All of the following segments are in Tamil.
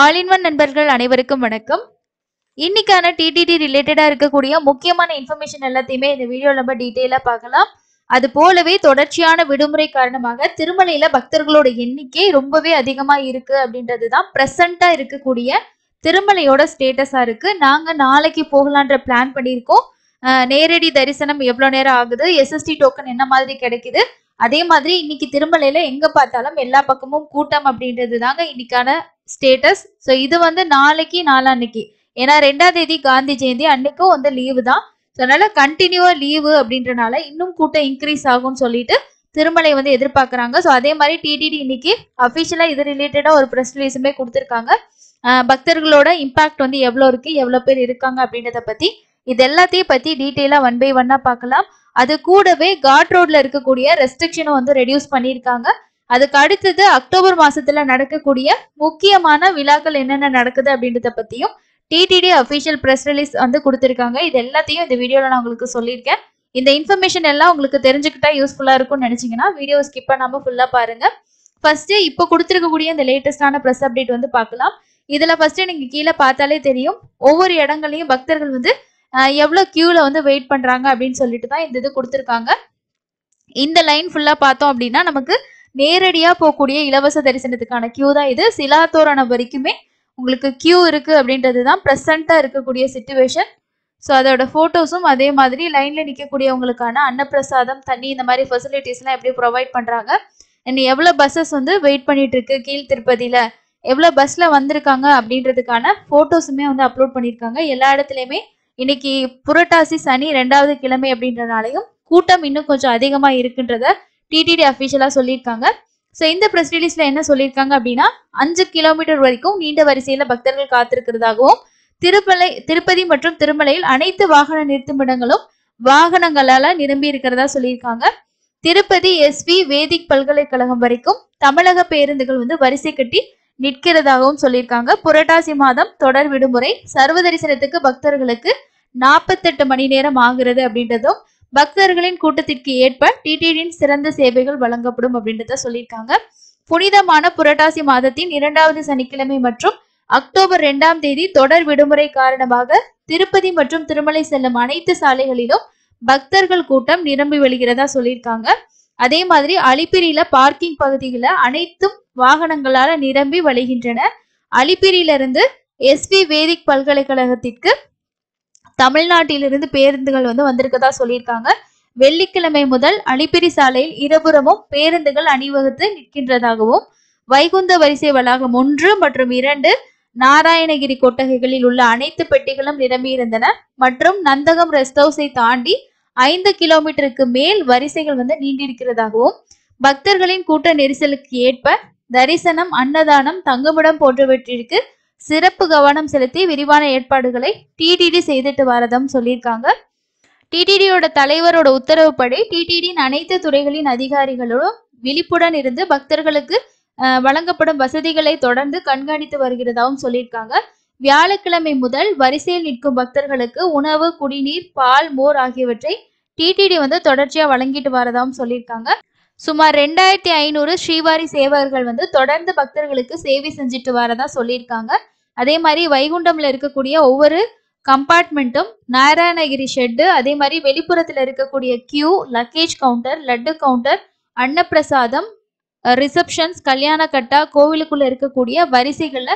ஆலின்வன் ஒன் நண்பர்கள் அனைவருக்கும் வணக்கம் இன்னைக்கான டிடிடி ரிலேட்டடா இருக்கக்கூடிய முக்கியமான இன்ஃபர்மேஷன் எல்லாத்தையுமே இந்த வீடியோ நம்ம டீட்டெயிலா பார்க்கலாம் அது போலவே தொடர்ச்சியான விடுமுறை காரணமாக திருமலையில பக்தர்களோட எண்ணிக்கை ரொம்பவே அதிகமா இருக்கு அப்படின்றது தான் ப்ரெசண்டா இருக்கக்கூடிய திருமலையோட ஸ்டேட்டஸா இருக்கு நாங்க நாளைக்கு போகலான்ற பிளான் பண்ணியிருக்கோம் நேரடி தரிசனம் எவ்வளோ நேரம் ஆகுது எஸ்எஸ்டி டோக்கன் என்ன மாதிரி கிடைக்குது அதே மாதிரி இன்னைக்கு திருமலையில எங்க பார்த்தாலும் எல்லா பக்கமும் கூட்டம் அப்படின்றது தாங்க இன்னைக்கான ஸ்டேட்டஸ் ஸோ இது வந்து நாளைக்கு நாளான்னைக்கு ஏன்னா ரெண்டாம் தேதி காந்தி ஜெயந்தி அன்னைக்கும் வந்து லீவு தான் ஸோ அதனால கண்டினியூவா லீவு அப்படின்றனால இன்னும் கூட்டம் இன்க்ரீஸ் ஆகும்னு சொல்லிட்டு திருமலை வந்து எதிர்பார்க்குறாங்க ஸோ அதே மாதிரி டிடிடி இன்னைக்கு அஃபிஷியலாக இது ரிலேட்டடாக ஒரு ப்ரெஸ் ரிலீஸுமே கொடுத்துருக்காங்க பக்தர்களோட இம்பாக்ட் வந்து எவ்வளோ இருக்கு எவ்வளோ பேர் இருக்காங்க அப்படின்றத பற்றி இது எல்லாத்தையும் பற்றி டீட்டெயிலாக ஒன் பை ஒன்னாக பார்க்கலாம் அது கூடவே காட் ரோட்ல இருக்கக்கூடிய ரெஸ்ட்ரிக்ஷனும் வந்து ரெடியூஸ் பண்ணியிருக்காங்க அதுக்கு அடுத்தது அக்டோபர் மாசத்துல நடக்கக்கூடிய முக்கியமான விழாக்கள் என்னென்ன நடக்குது அப்படின்றத பத்தியும் டிடிடி அஃபிஷியல் ப்ரெஸ் ரிலீஸ் வந்து கொடுத்துருக்காங்க இது எல்லாத்தையும் இந்த வீடியோவில் நான் உங்களுக்கு சொல்லியிருக்கேன் இந்த இன்ஃபர்மேஷன் எல்லாம் உங்களுக்கு தெரிஞ்சுக்கிட்டா யூஸ்ஃபுல்லாக இருக்கும்னு நினச்சிங்கன்னா வீடியோ ஸ்கிப் பண்ணாம ஃபுல்லாக பாருங்கள் ஃபர்ஸ்ட் இப்போ கொடுத்துருக்கக்கூடிய இந்த லேட்டஸ்டான ப்ரெஸ் அப்டேட் வந்து பார்க்கலாம் இதில் ஃபர்ஸ்ட் நீங்கள் கீழே பார்த்தாலே தெரியும் ஒவ்வொரு இடங்கள்லையும் பக்தர்கள் வந்து எவ்வளோ கியூல வந்து வெயிட் பண்ணுறாங்க அப்படின்னு சொல்லிட்டு தான் இந்த இது கொடுத்துருக்காங்க இந்த லைன் ஃபுல்லாக பார்த்தோம் அப்படின்னா நமக்கு நேரடியா போகக்கூடிய இலவச தரிசனத்துக்கான கியூ தான் இது தோரண வரைக்குமே உங்களுக்கு கியூ இருக்கு அப்படின்றது தான் ப்ரெசண்டா இருக்கக்கூடிய சுச்சுவேஷன் ஸோ அதோட ஃபோட்டோஸும் அதே மாதிரி லைன்ல நிற்கக்கூடியவங்களுக்கான அன்னப்பிரசாதம் தண்ணி இந்த மாதிரி ஃபெசிலிட்டிஸ்லாம் எப்படி ப்ரொவைட் பண்றாங்க என்ன எவ்வளோ பஸ்ஸஸ் வந்து வெயிட் பண்ணிட்டு இருக்கு கீழ் திருப்பதியில எவ்வளோ பஸ்ல வந்திருக்காங்க அப்படின்றதுக்கான ஃபோட்டோஸுமே வந்து அப்லோட் பண்ணியிருக்காங்க எல்லா இடத்துலையுமே இன்னைக்கு புரட்டாசி சனி ரெண்டாவது கிழமை அப்படின்றனாலையும் கூட்டம் இன்னும் கொஞ்சம் அதிகமா இருக்குன்றத டிடிடி அபிஷியலா சொல்லியிருக்காங்க ஸோ இந்த ப்ரெஸ் ரிலீஸ்ல என்ன சொல்லியிருக்காங்க அப்படின்னா அஞ்சு கிலோமீட்டர் வரைக்கும் நீண்ட வரிசையில பக்தர்கள் காத்திருக்கிறதாகவும் திருப்பலை திருப்பதி மற்றும் திருமலையில் அனைத்து வாகன நிறுத்துமிடங்களும் வாகனங்களால நிரம்பி இருக்கிறதா சொல்லியிருக்காங்க திருப்பதி பி வேதிக் பல்கலைக்கழகம் வரைக்கும் தமிழக பேருந்துகள் வந்து வரிசை கட்டி நிற்கிறதாகவும் சொல்லியிருக்காங்க புரட்டாசி மாதம் தொடர் விடுமுறை சர்வ தரிசனத்துக்கு பக்தர்களுக்கு நாற்பத்தெட்டு மணி நேரம் ஆகிறது அப்படின்றதும் பக்தர்களின் கூட்டத்திற்கு ஏற்ப டிடிடியின் சிறந்த சேவைகள் வழங்கப்படும் அப்படின்றத சொல்லியிருக்காங்க புனிதமான புரட்டாசி மாதத்தின் இரண்டாவது சனிக்கிழமை மற்றும் அக்டோபர் இரண்டாம் தேதி தொடர் விடுமுறை காரணமாக திருப்பதி மற்றும் திருமலை செல்லும் அனைத்து சாலைகளிலும் பக்தர்கள் கூட்டம் நிரம்பி வெளிகிறதா சொல்லியிருக்காங்க அதே மாதிரி அலிப்பிரியில பார்க்கிங் பகுதிகளில் அனைத்தும் வாகனங்களால நிரம்பி வழிகின்றன அலிப்பிரியிலிருந்து எஸ்வி வேதிக் பல்கலைக்கழகத்திற்கு தமிழ்நாட்டிலிருந்து பேருந்துகள் வந்து வந்திருக்கதா சொல்லியிருக்காங்க வெள்ளிக்கிழமை முதல் அணிப்பிரி சாலையில் இருபுறமும் பேருந்துகள் அணிவகுத்து நிற்கின்றதாகவும் வைகுந்த வரிசை வளாகம் ஒன்று மற்றும் இரண்டு நாராயணகிரி கொட்டகைகளில் உள்ள அனைத்து பெட்டிகளும் நிரம்பியிருந்தன மற்றும் நந்தகம் ரெஸ்ட் ஹவுஸை தாண்டி ஐந்து கிலோமீட்டருக்கு மேல் வரிசைகள் வந்து நீண்டிருக்கிறதாகவும் பக்தர்களின் கூட்ட நெரிசலுக்கு ஏற்ப தரிசனம் அன்னதானம் தங்குமிடம் போன்றவற்றிற்கு சிறப்பு கவனம் செலுத்தி விரிவான ஏற்பாடுகளை டிடிடி செய்துட்டு வரதும் சொல்லியிருக்காங்க டிடிடியோட தலைவரோட உத்தரவுப்படி டிடிடியின் அனைத்து துறைகளின் அதிகாரிகளும் விழிப்புடன் இருந்து பக்தர்களுக்கு வழங்கப்படும் வசதிகளை தொடர்ந்து கண்காணித்து வருகிறதாகவும் சொல்லியிருக்காங்க வியாழக்கிழமை முதல் வரிசையில் நிற்கும் பக்தர்களுக்கு உணவு குடிநீர் பால் மோர் ஆகியவற்றை டிடிடி வந்து தொடர்ச்சியா வழங்கிட்டு வரதாகவும் சொல்லியிருக்காங்க சுமார் ரெண்டாயிரத்தி ஐநூறு ஸ்ரீவாரி சேவகர்கள் வந்து தொடர்ந்து பக்தர்களுக்கு சேவை செஞ்சுட்டு வரதான் சொல்லியிருக்காங்க அதே மாதிரி வைகுண்டம்ல இருக்கக்கூடிய ஒவ்வொரு கம்பார்ட்மெண்ட்டும் நாராயணகிரி ஷெட்டு அதே மாதிரி வெளிப்புறத்தில் இருக்கக்கூடிய queue luggage counter laddu counter அன்னப்பிரசாதம் ரிசப்ஷன்ஸ் கல்யாண கட்டா கோவிலுக்குள்ள இருக்கக்கூடிய வரிசைகள்ல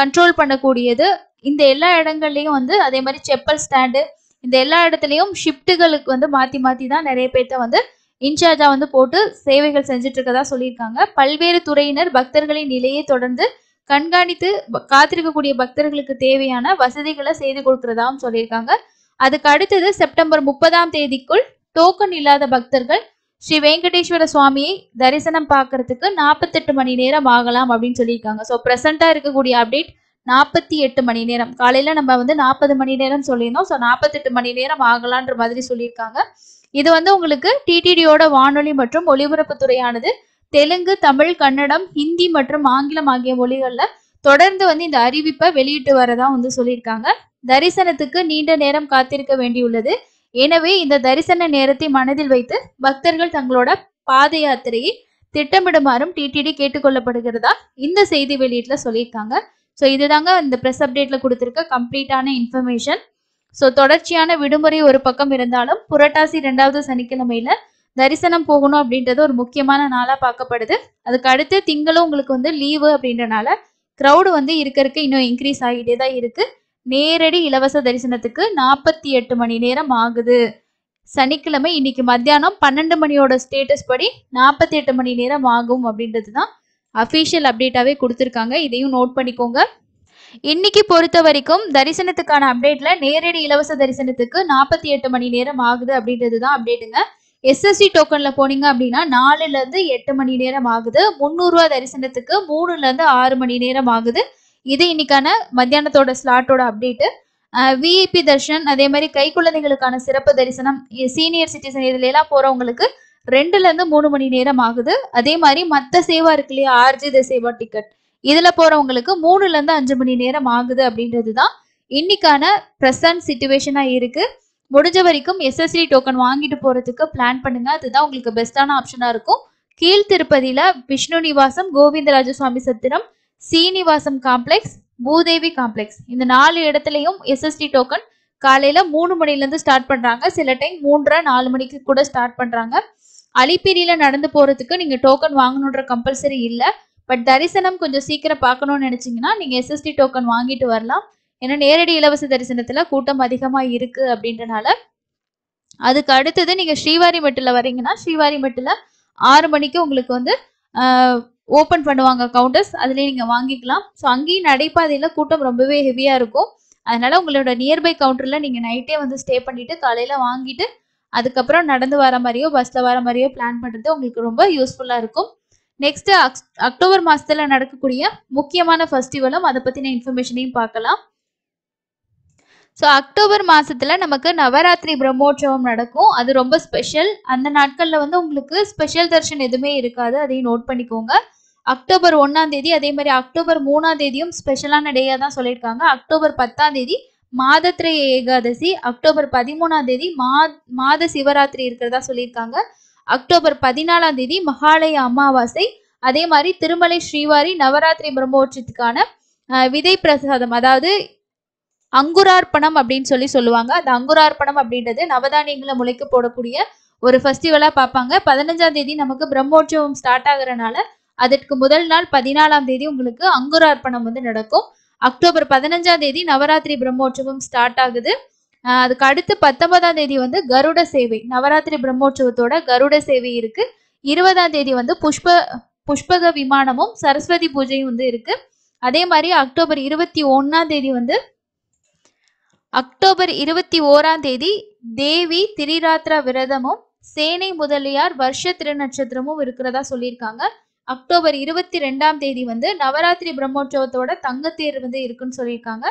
கண்ட்ரோல் பண்ணக்கூடியது இந்த எல்லா இடங்கள்லையும் வந்து அதே மாதிரி செப்பல் ஸ்டாண்டு இந்த எல்லா இடத்துலையும் ஷிஃப்ட்டுகளுக்கு வந்து மாற்றி மாற்றி தான் நிறைய பேர்த்த வந்து இன்சார்ஜா வந்து போட்டு சேவைகள் செஞ்சுட்டு இருக்கதா சொல்லியிருக்காங்க பல்வேறு துறையினர் பக்தர்களின் நிலையை தொடர்ந்து கண்காணித்து காத்திருக்கக்கூடிய பக்தர்களுக்கு தேவையான வசதிகளை செய்து கொடுக்கறதாவும் சொல்லியிருக்காங்க அதுக்கு அடுத்தது செப்டம்பர் முப்பதாம் தேதிக்குள் டோக்கன் இல்லாத பக்தர்கள் ஸ்ரீ வெங்கடேஸ்வர சுவாமியை தரிசனம் பார்க்கறதுக்கு நாற்பத்தெட்டு மணி நேரம் ஆகலாம் அப்படின்னு சொல்லியிருக்காங்க ஸோ ப்ரெசண்டாக இருக்கக்கூடிய அப்டேட் நாற்பத்தி எட்டு மணி நேரம் காலையில் நம்ம வந்து நாற்பது மணி நேரம் சொல்லியிருந்தோம் ஸோ நாற்பத்தெட்டு மணி நேரம் ஆகலான்ற மாதிரி சொல்லியிருக்காங்க இது வந்து உங்களுக்கு டிடிடியோட வானொலி மற்றும் துறையானது தெலுங்கு தமிழ் கன்னடம் ஹிந்தி மற்றும் ஆங்கிலம் ஆகிய மொழிகள்ல தொடர்ந்து வந்து இந்த அறிவிப்பை வெளியிட்டு வரதா வந்து சொல்லியிருக்காங்க தரிசனத்துக்கு நீண்ட நேரம் காத்திருக்க வேண்டியுள்ளது எனவே இந்த தரிசன நேரத்தை மனதில் வைத்து பக்தர்கள் தங்களோட பாத யாத்திரையை திட்டமிடுமாறும் டிடிடி கேட்டுக்கொள்ளப்படுகிறதா இந்த செய்தி வெளியீட்டில் சொல்லியிருக்காங்க ஸோ இதுதாங்க இந்த ப்ரெஸ் அப்டேட்டில் கொடுத்துருக்க கம்ப்ளீட்டான இன்ஃபர்மேஷன் ஸோ தொடர்ச்சியான விடுமுறை ஒரு பக்கம் இருந்தாலும் புரட்டாசி ரெண்டாவது சனிக்கிழமையில தரிசனம் போகணும் அப்படின்றது ஒரு முக்கியமான நாளா பார்க்கப்படுது அதுக்கு அடுத்து திங்களும் உங்களுக்கு வந்து லீவு அப்படின்றனால க்ரௌடு வந்து இருக்கிறதுக்கு இன்னும் இன்க்ரீஸ் ஆகிட்டே தான் இருக்கு நேரடி இலவச தரிசனத்துக்கு நாற்பத்தி எட்டு மணி நேரம் ஆகுது சனிக்கிழமை இன்னைக்கு மத்தியானம் பன்னெண்டு மணியோட ஸ்டேட்டஸ் படி நாற்பத்தி எட்டு மணி நேரம் ஆகும் அப்படின்றது தான் அஃபீஷியல் அப்டேட்டாகவே கொடுத்துருக்காங்க இதையும் நோட் பண்ணிக்கோங்க இன்னைக்கு பொறுத்த வரைக்கும் தரிசனத்துக்கான அப்டேட்ல நேரடி இலவச தரிசனத்துக்கு நாற்பத்தி எட்டு மணி நேரம் ஆகுது அப்படின்றது தான் அப்டேட்டுங்க எஸ்எஸ்சி டோக்கன்ல போனீங்க அப்படின்னா நாலுல இருந்து எட்டு மணி நேரம் ஆகுது ரூபா தரிசனத்துக்கு மூணுல இருந்து ஆறு மணி நேரம் ஆகுது இது இன்னைக்கான மத்தியானத்தோட ஸ்லாட்டோட அப்டேட்டு விஐபி தர்ஷன் அதே மாதிரி கை குழந்தைகளுக்கான சிறப்பு தரிசனம் சீனியர் சிட்டிசன் இதுல எல்லாம் போறவங்களுக்கு ரெண்டுல இருந்து மூணு மணி நேரம் ஆகுது அதே மாதிரி மற்ற சேவா இருக்கு இல்லையா த சேவா டிக்கெட் இதுல போறவங்களுக்கு மூணுல இருந்து அஞ்சு மணி நேரம் ஆகுது அப்படின்றது தான் இன்னைக்கான ப்ரெசன்ட் சுச்சுவேஷனா இருக்கு முடிஞ்ச வரைக்கும் எஸ்எஸ்டி டோக்கன் வாங்கிட்டு போறதுக்கு பிளான் பண்ணுங்க அதுதான் உங்களுக்கு பெஸ்டான ஆப்ஷனா இருக்கும் கீழ் திருப்பதியில விஷ்ணு நிவாசம் கோவிந்தராஜ சுவாமி சத்திரம் சீனிவாசம் காம்ப்ளெக்ஸ் பூதேவி காம்ப்ளெக்ஸ் இந்த நாலு இடத்துலையும் எஸ்எஸ்டி டோக்கன் காலையில மூணு மணிலேருந்து ஸ்டார்ட் பண்றாங்க சில டைம் மூன்றரை நாலு மணிக்கு கூட ஸ்டார்ட் பண்றாங்க அலிப்பிரியில நடந்து போறதுக்கு நீங்க டோக்கன் வாங்கணுன்ற கம்பல்சரி இல்லை பட் தரிசனம் கொஞ்சம் சீக்கிரம் பார்க்கணும்னு நினச்சிங்கன்னா நீங்கள் எஸ்எஸ்டி டோக்கன் வாங்கிட்டு வரலாம் ஏன்னா நேரடி இலவச தரிசனத்தில் கூட்டம் அதிகமாக இருக்குது அப்படின்றனால அதுக்கு அடுத்தது நீங்கள் ஸ்ரீவாரி மட்டில் வரீங்கன்னா ஸ்ரீவாரி மட்டில் ஆறு மணிக்கு உங்களுக்கு வந்து ஓப்பன் பண்ணுவாங்க கவுண்டர்ஸ் அதுலேயே நீங்கள் வாங்கிக்கலாம் ஸோ அங்கேயும் நடைபாதையில் கூட்டம் ரொம்பவே ஹெவியாக இருக்கும் அதனால் உங்களோட நியர்பை கவுண்டரில் நீங்கள் நைட்டே வந்து ஸ்டே பண்ணிவிட்டு காலையில் வாங்கிட்டு அதுக்கப்புறம் நடந்து வர மாதிரியோ பஸ்ஸில் வர மாதிரியோ பிளான் பண்ணுறது உங்களுக்கு ரொம்ப யூஸ்ஃபுல்லாக இருக்கும் நெக்ஸ்ட் அக்டோபர் மாசத்துல நடக்கக்கூடிய முக்கியமான ஃபெஸ்டிவலும் அதை பத்தின இன்ஃபர்மேஷனையும் பார்க்கலாம் ஸோ அக்டோபர் மாதத்தில் நமக்கு நவராத்திரி பிரம்மோற்சவம் நடக்கும் அது ரொம்ப ஸ்பெஷல் அந்த நாட்களில் வந்து உங்களுக்கு ஸ்பெஷல் தர்ஷன் எதுவுமே இருக்காது அதையும் நோட் பண்ணிக்கோங்க அக்டோபர் ஒன்னாம் தேதி அதே மாதிரி அக்டோபர் மூணாம் தேதியும் ஸ்பெஷலான டேயா தான் சொல்லியிருக்காங்க அக்டோபர் பத்தாம் தேதி மாதத்திரை ஏகாதசி அக்டோபர் பதிமூணாம் தேதி மா மாத சிவராத்திரி இருக்கிறதா சொல்லியிருக்காங்க அக்டோபர் பதினாலாம் தேதி மகாலய அமாவாசை அதே மாதிரி திருமலை ஸ்ரீவாரி நவராத்திரி பிரம்மோற்சத்துக்கான விதை பிரசாதம் அதாவது அங்குரார்ப்பணம் அப்படின்னு சொல்லி சொல்லுவாங்க அந்த அங்குரார்ப்பணம் அப்படின்றது நவதானியங்களை முளைக்க போடக்கூடிய ஒரு ஃபெஸ்டிவலாக பார்ப்பாங்க பதினஞ்சாம் தேதி நமக்கு பிரம்மோற்சவம் ஸ்டார்ட் ஆகுறனால அதற்கு முதல் நாள் பதினாலாம் தேதி உங்களுக்கு அங்குரார்ப்பணம் வந்து நடக்கும் அக்டோபர் பதினஞ்சாம் தேதி நவராத்திரி பிரம்மோற்சவம் ஸ்டார்ட் ஆகுது அதுக்கு அடுத்து பத்தொன்பதாம் தேதி வந்து கருட சேவை நவராத்திரி பிரம்மோற்சவத்தோட கருட சேவை இருக்கு இருபதாம் தேதி வந்து புஷ்ப புஷ்பக விமானமும் சரஸ்வதி பூஜையும் வந்து இருக்கு அதே மாதிரி அக்டோபர் இருபத்தி ஒன்னாம் தேதி வந்து அக்டோபர் இருபத்தி ஓராம் தேதி தேவி திரிராத்ரா விரதமும் சேனை முதலியார் வருஷ திருநட்சத்திரமும் இருக்கிறதா சொல்லியிருக்காங்க அக்டோபர் இருபத்தி ரெண்டாம் தேதி வந்து நவராத்திரி பிரம்மோற்சவத்தோட தங்கத்தேர் வந்து இருக்குன்னு சொல்லியிருக்காங்க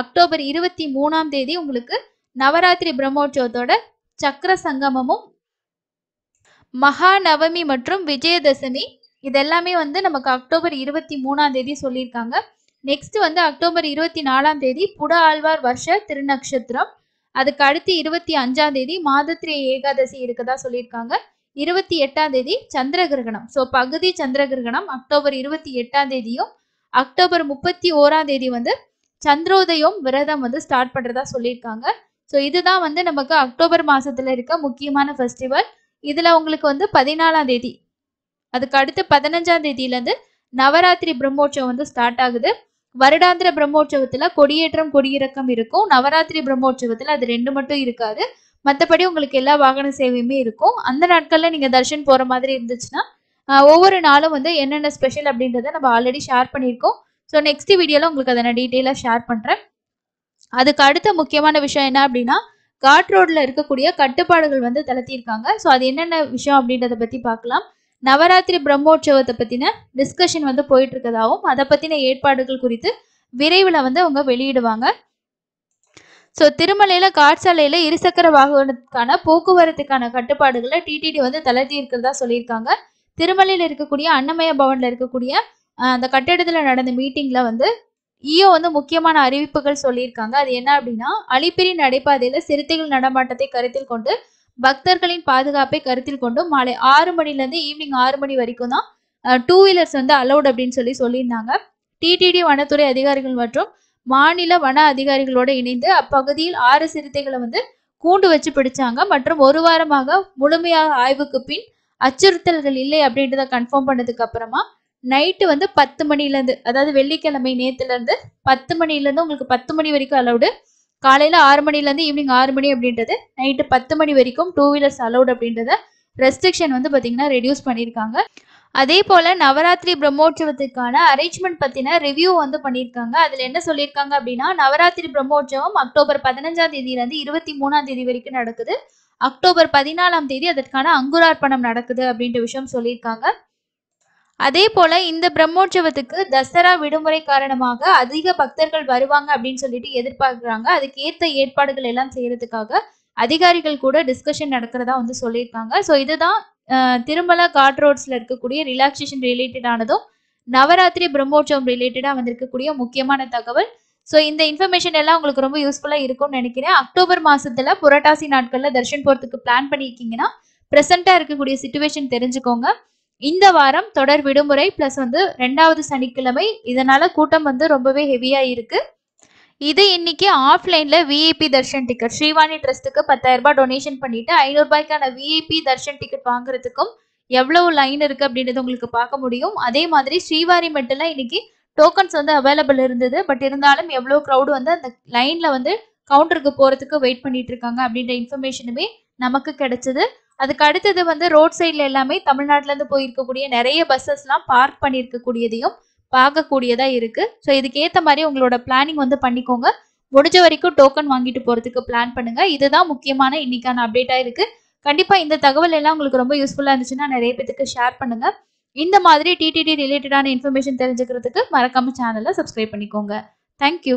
அக்டோபர் இருபத்தி மூணாம் தேதி உங்களுக்கு நவராத்திரி பிரம்மோற்சவத்தோட சக்கர சங்கமமும் மகாநவமி மற்றும் விஜயதசமி இதெல்லாமே வந்து நமக்கு அக்டோபர் இருபத்தி மூணாம் தேதி சொல்லியிருக்காங்க நெக்ஸ்ட் வந்து அக்டோபர் இருபத்தி நாலாம் தேதி புட ஆழ்வார் வருஷ திருநக்ஷத்திரம் அதுக்கு அடுத்து இருபத்தி அஞ்சாம் தேதி மாதத்திரி ஏகாதசி இருக்கதா சொல்லியிருக்காங்க இருபத்தி எட்டாம் தேதி சந்திர கிரகணம் ஸோ பகுதி சந்திர கிரகணம் அக்டோபர் இருபத்தி எட்டாம் தேதியும் அக்டோபர் முப்பத்தி ஓராம் தேதி வந்து சந்திரோதயம் விரதம் வந்து ஸ்டார்ட் பண்றதா சொல்லியிருக்காங்க ஸோ இதுதான் வந்து நமக்கு அக்டோபர் மாசத்துல இருக்க முக்கியமான ஃபெஸ்டிவல் இதுல உங்களுக்கு வந்து பதினாலாம் தேதி அதுக்கு அடுத்து பதினஞ்சாம் இருந்து நவராத்திரி பிரம்மோற்சவம் வந்து ஸ்டார்ட் ஆகுது வருடாந்திர பிரம்மோற்சவத்துல கொடியேற்றம் கொடியிறக்கம் இருக்கும் நவராத்திரி பிரம்மோற்சவத்துல அது ரெண்டு மட்டும் இருக்காது மற்றபடி உங்களுக்கு எல்லா வாகன சேவையுமே இருக்கும் அந்த நாட்கள்ல நீங்க தர்ஷன் போற மாதிரி இருந்துச்சுன்னா ஒவ்வொரு நாளும் வந்து என்னென்ன ஸ்பெஷல் அப்படின்றத நம்ம ஆல்ரெடி ஷேர் பண்ணியிருக்கோம் ஸோ நெக்ஸ்ட் வீடியோவில் உங்களுக்கு அதை நான் டீட்டெயிலாக ஷேர் பண்ணுறேன் அதுக்கு அடுத்த முக்கியமான விஷயம் என்ன அப்படின்னா காட் ரோடில் இருக்கக்கூடிய கட்டுப்பாடுகள் வந்து தளர்த்தியிருக்காங்க ஸோ அது என்னென்ன விஷயம் அப்படின்றத பற்றி பார்க்கலாம் நவராத்திரி பிரம்மோற்சவத்தை பற்றின டிஸ்கஷன் வந்து போயிட்டு இருக்கதாகவும் அதை பற்றின ஏற்பாடுகள் குறித்து விரைவில் வந்து அவங்க வெளியிடுவாங்க ஸோ திருமலையில் காட்சாலையில் இருசக்கர வாகனத்துக்கான போக்குவரத்துக்கான கட்டுப்பாடுகளை டிடிடி வந்து தளர்த்தி இருக்கிறதா சொல்லியிருக்காங்க திருமலையில் இருக்கக்கூடிய அன்னமய பவனில் இருக்கக்கூடிய அந்த கட்டிடத்தில் நடந்த மீட்டிங்கில் வந்து ஈயோ வந்து முக்கியமான அறிவிப்புகள் சொல்லியிருக்காங்க அது என்ன அப்படின்னா அழிப்பிரி நடைபாதையில் சிறுத்தைகள் நடமாட்டத்தை கருத்தில் கொண்டு பக்தர்களின் பாதுகாப்பை கருத்தில் கொண்டு மாலை ஆறு மணிலேருந்து ஈவினிங் ஆறு மணி வரைக்கும் தான் டூ வீலர்ஸ் வந்து அலௌட் அப்படின்னு சொல்லி சொல்லியிருந்தாங்க டிடிடி வனத்துறை அதிகாரிகள் மற்றும் மாநில வன அதிகாரிகளோடு இணைந்து அப்பகுதியில் ஆறு சிறுத்தைகளை வந்து கூண்டு வச்சு பிடிச்சாங்க மற்றும் ஒரு வாரமாக முழுமையாக ஆய்வுக்கு பின் அச்சுறுத்தல்கள் இல்லை அப்படின்றத கன்ஃபார்ம் பண்ணதுக்கு அப்புறமா நைட்டு வந்து பத்து மணிலேருந்து அதாவது வெள்ளிக்கிழமை நேற்றுலேருந்து பத்து மணிலேருந்து உங்களுக்கு பத்து மணி வரைக்கும் அலௌடு காலையில் ஆறு மணிலேருந்து ஈவினிங் ஆறு மணி அப்படின்றது நைட்டு பத்து மணி வரைக்கும் டூ வீலர்ஸ் அலௌடு அப்படின்றத ரெஸ்ட்ரிக்ஷன் வந்து பார்த்தீங்கன்னா ரெடியூஸ் பண்ணியிருக்காங்க அதே போல் நவராத்திரி பிரம்மோற்சவத்துக்கான அரேஞ்ச்மெண்ட் பற்றின ரிவ்யூ வந்து பண்ணியிருக்காங்க அதில் என்ன சொல்லியிருக்காங்க அப்படின்னா நவராத்திரி பிரம்மோற்சவம் அக்டோபர் பதினஞ்சாம் தேதியிலேருந்து இருபத்தி மூணாம் தேதி வரைக்கும் நடக்குது அக்டோபர் பதினாலாம் தேதி அதற்கான அங்குரார்ப்பணம் நடக்குது அப்படின்ற விஷயம் சொல்லியிருக்காங்க அதே போல இந்த பிரம்மோற்சவத்துக்கு தசரா விடுமுறை காரணமாக அதிக பக்தர்கள் வருவாங்க அப்படின்னு சொல்லிட்டு எதிர்பார்க்கிறாங்க அதுக்கு ஏத்த ஏற்பாடுகள் எல்லாம் செய்யறதுக்காக அதிகாரிகள் கூட டிஸ்கஷன் நடக்கிறதா வந்து சொல்லியிருக்காங்க ஸோ இதுதான் திருமலா காட் ரோட்ஸ்ல இருக்கக்கூடிய ரிலாக்ஸேஷன் ரிலேட்டடானதும் நவராத்திரி பிரம்மோற்சவம் ரிலேட்டடாக வந்திருக்கக்கூடிய முக்கியமான தகவல் ஸோ இந்த இன்ஃபர்மேஷன் எல்லாம் உங்களுக்கு ரொம்ப யூஸ்ஃபுல்லாக இருக்கும்னு நினைக்கிறேன் அக்டோபர் மாசத்துல புரட்டாசி நாட்களில் தர்ஷன் போறதுக்கு பிளான் பண்ணியிருக்கீங்கன்னா ப்ரெசென்ட்டாக இருக்கக்கூடிய சுச்சுவேஷன் தெரிஞ்சுக்கோங்க இந்த வாரம் தொடர் விடுமுறை பிளஸ் வந்து ரெண்டாவது சனிக்கிழமை இதனால கூட்டம் வந்து ரொம்பவே ஹெவியா இருக்கு இது இன்னைக்கு ஆஃப்லைன்ல விஐபி தர்ஷன் டிக்கெட் ஸ்ரீவாணி ட்ரஸ்ட்டுக்கு பத்தாயிரம் ரூபாய் டொனேஷன் பண்ணிட்டு ஐநூறு ரூபாய்க்கான விஐபி தர்ஷன் டிக்கெட் வாங்குறதுக்கும் எவ்வளவு லைன் இருக்கு அப்படின்றது உங்களுக்கு பார்க்க முடியும் அதே மாதிரி ஸ்ரீவாரி மட்டும் இன்னைக்கு டோக்கன்ஸ் வந்து அவைலபிள் இருந்தது பட் இருந்தாலும் எவ்வளோ க்ரௌடு வந்து அந்த லைன்ல வந்து கவுண்டருக்கு போறதுக்கு வெயிட் பண்ணிட்டு இருக்காங்க அப்படின்ற இன்ஃபர்மேஷனுமே நமக்கு கிடைச்சது அதுக்கு அடுத்தது வந்து ரோட் சைடில் எல்லாமே தமிழ்நாட்டிலேருந்து போயிருக்கக்கூடிய நிறைய பஸ்ஸஸ்லாம் பார்க் பண்ணியிருக்கக்கூடியதையும் பார்க்கக்கூடியதாக இருக்குது ஸோ இதுக்கேற்ற மாதிரி உங்களோட பிளானிங் வந்து பண்ணிக்கோங்க முடிஞ்ச வரைக்கும் டோக்கன் வாங்கிட்டு போகிறதுக்கு பிளான் பண்ணுங்கள் இதுதான் முக்கியமான இன்னைக்கான அப்டேட்டாக இருக்குது கண்டிப்பாக இந்த தகவல் எல்லாம் உங்களுக்கு ரொம்ப யூஸ்ஃபுல்லாக இருந்துச்சுன்னா நிறைய பேத்துக்கு ஷேர் பண்ணுங்கள் இந்த மாதிரி டிடிடி ரிலேட்டடான இன்ஃபர்மேஷன் தெரிஞ்சுக்கிறதுக்கு மறக்காம சேனலை சப்ஸ்கிரைப் பண்ணிக்கோங்க தேங்க்யூ